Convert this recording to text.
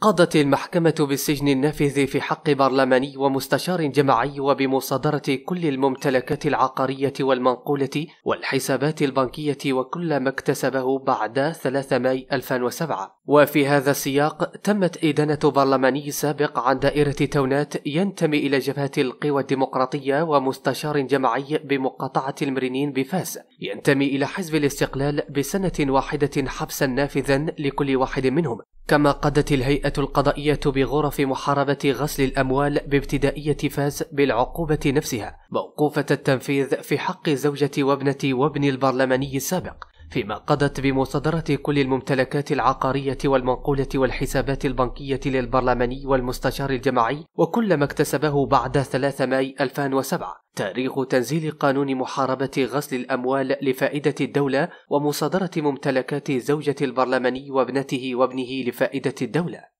قضت المحكمة بالسجن النافذ في حق برلماني ومستشار جماعي وبمصادرة كل الممتلكات العقارية والمنقولة والحسابات البنكية وكل ما اكتسبه بعد 3 ماي 2007 وفي هذا السياق تمت إدانة برلماني سابق عن دائرة تونات ينتمي إلى جبهة القوى الديمقراطية ومستشار جماعي بمقاطعة المرينين بفاس ينتمي إلى حزب الاستقلال بسنة واحدة حبسا نافذا لكل واحد منهم كما قادت الهيئة القضائية بغرف محاربة غسل الأموال بابتدائية فاز بالعقوبة نفسها موقوفة التنفيذ في حق زوجة وابنة وابن البرلماني السابق فيما قضت بمصادرة كل الممتلكات العقارية والمنقولة والحسابات البنكية للبرلماني والمستشار الجماعي وكل ما اكتسبه بعد 3 ماي 2007 تاريخ تنزيل قانون محاربة غسل الأموال لفائدة الدولة ومصادرة ممتلكات زوجة البرلماني وابنته وابنه لفائدة الدولة